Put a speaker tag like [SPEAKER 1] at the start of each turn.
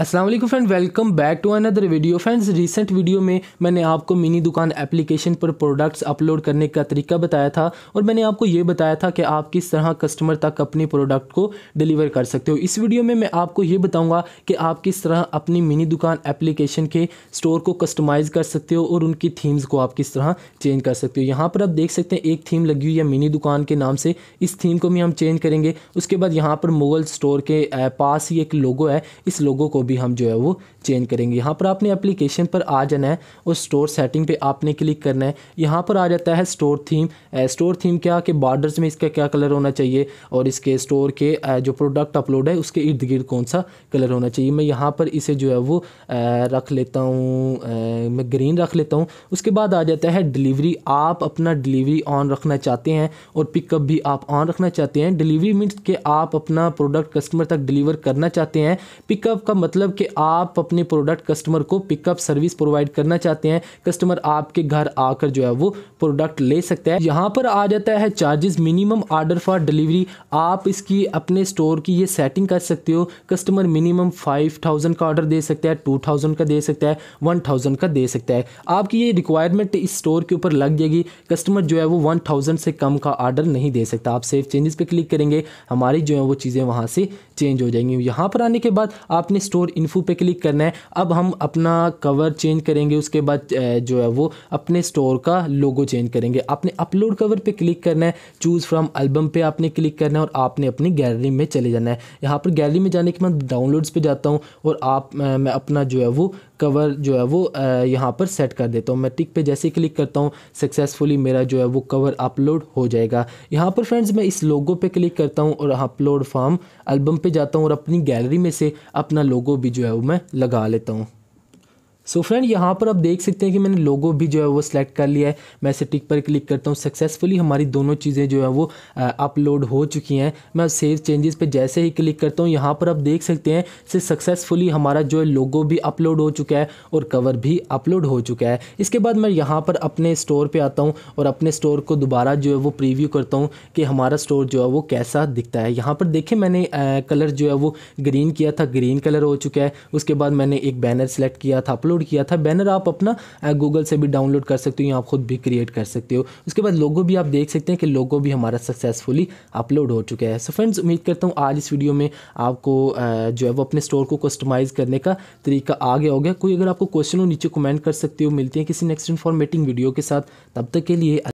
[SPEAKER 1] Aslam friend welcome back to another video friends recent video में मैंने आपको मिनी दुकान एप्लीकेशन पर प्रोडक्ट्स अपलोड करने का तरीका बताया था और मैंने आपको ये बताया था कि आप किस तरह कस्टमर तक अपने प्रोडक्ट को डिलीवर कर सकते हो इस वीडियो में मैं आपको ये बताऊंगा कि आप किस तरह अपनी मिनी दुकान एप्लीकेशन के स्टोर को कस्टमाइज़ कर सकते हो और उनकी थीम्स को आप किस तरह चेंज कर सकते हो यहाँ पर आप देख सकते हैं एक थीम लगी हुई है मिनी दुकान के नाम से इस थीम को भी हम चेंज करेंगे उसके बाद यहाँ पर मुगल स्टोर के पास ही एक लोगो है इस लोगो को भी हम जो है वो चेंज करेंगे यहाँ पर आपने एप्लीकेशन पर आ जाना है और स्टोर सेटिंग पे आपने क्लिक करना है यहाँ पर आ जाता है स्टोर थीम स्टोर थीम क्या कि बॉर्डर्स में इसका क्या कलर होना चाहिए और इसके स्टोर के जो प्रोडक्ट अपलोड है उसके इर्द गिर्द कौन सा कलर होना चाहिए मैं यहाँ पर इसे जो है वो रख लेता हूँ मैं ग्रीन रख लेता हूँ उसके बाद आ जाता है डिलीवरी आप अपना डिलीवरी ऑन रखना चाहते हैं और पिकअप भी आप ऑन रखना चाहते हैं डिलीवरी मीन्स के आप अपना प्रोडक्ट कस्टमर तक डिलीवर करना चाहते हैं पिकअप का मतलब कि आप अपने प्रोडक्ट कस्टमर को पिकअप सर्विस प्रोवाइड करना चाहते हैं कस्टमर आपके घर आकर जो है वो प्रोडक्ट ले सकता है यहाँ पर आ जाता है charges minimum order for delivery आप इसकी अपने स्टोर की ये सेटिंग कर सकते हो कस्टमर मिनिमम फाइव थाउजेंड का ऑर्डर दे सकता है टू थाउजेंड का दे सकता है वन थाउजेंड का दे सकता है आपकी ये रिक्वायरमेंट इस स्टोर के ऊपर लग जाएगी कस्टमर जो है वो वन थाउजेंड से कम का आर्डर नहीं दे सकता आप सेफ चेंजेस पे क्लिक करेंगे हमारी जो है वो चीज़ें वहाँ से चेंज हो जाएंगी यहाँ पर आने के बाद आपने स्टोर इन्फो पे क्लिक करना है अब हम अपना कवर चेंज करेंगे उसके बाद जो है वो अपने स्टोर का लोगो चेंज करेंगे आपने अपलोड कवर पर क्लिक करना है चूज़ फ्रॉम एल्बम पर आपने क्लिक करना है और आपने अपनी गैलरी में चले जाना है यहाँ पर गैलरी में जाने के बाद डाउनलोड्स पर जाता हूँ और आप मैं अपना जो है वो कवर जो है वो यहाँ पर सेट कर देता हूँ मैं टिक पे जैसे क्लिक करता हूँ सक्सेसफुली मेरा जो है वो कवर अपलोड हो जाएगा यहाँ पर फ्रेंड्स मैं इस लोगो पे क्लिक करता हूँ और अपलोड फॉर्म एल्बम पे जाता हूँ और अपनी गैलरी में से अपना लोगो भी जो है वो मैं लगा लेता हूँ सो so फ्रेंड यहाँ पर आप देख सकते हैं कि मैंने लोगो भी जो है वो सिलेक्ट कर लिया है मैं इसे टिक पर क्लिक करता हूँ सक्सेसफुली हमारी दोनों चीज़ें जो है वो अपलोड हो चुकी हैं मैं सेव चेंजेस पे जैसे ही क्लिक करता हूँ यहाँ पर आप देख सकते हैं से सक्सेसफुली हमारा जो है लोगो भी अपलोड हो चुका है और कवर भी अपलोड हो चुका है इसके बाद मैं यहाँ पर अपने स्टोर पर आता हूँ और अपने स्टोर को दोबारा जो है वो प्रीव्यू करता हूँ कि हमारा स्टोर जो है वो कैसा दिखता है यहाँ पर देखें मैंने कलर जो है वो ग्रीन किया था ग्रीन कलर हो चुका है उसके बाद मैंने एक बैनर सेलेक्ट किया था अपलोड अपलोड किया था बैनर आप अपना गूगल uh, से भी डाउनलोड कर सकते हो या आप खुद भी क्रिएट कर सकते हो उसके बाद लोगो भी आप देख सकते हैं कि लोगो भी हमारा सक्सेसफुली अपलोड हो चुका है सो फ्रेंड्स उम्मीद करता हूँ आज इस वीडियो में आपको uh, जो है वो अपने स्टोर को कस्टमाइज़ करने का तरीका आ गया हो गया कोई अगर आपको क्वेश्चन हो नीचे कमेंट कर सकते हो मिलते हैं किसी नेक्स्ट इन्फॉर्मेटिंग वीडियो के साथ तब तक के लिए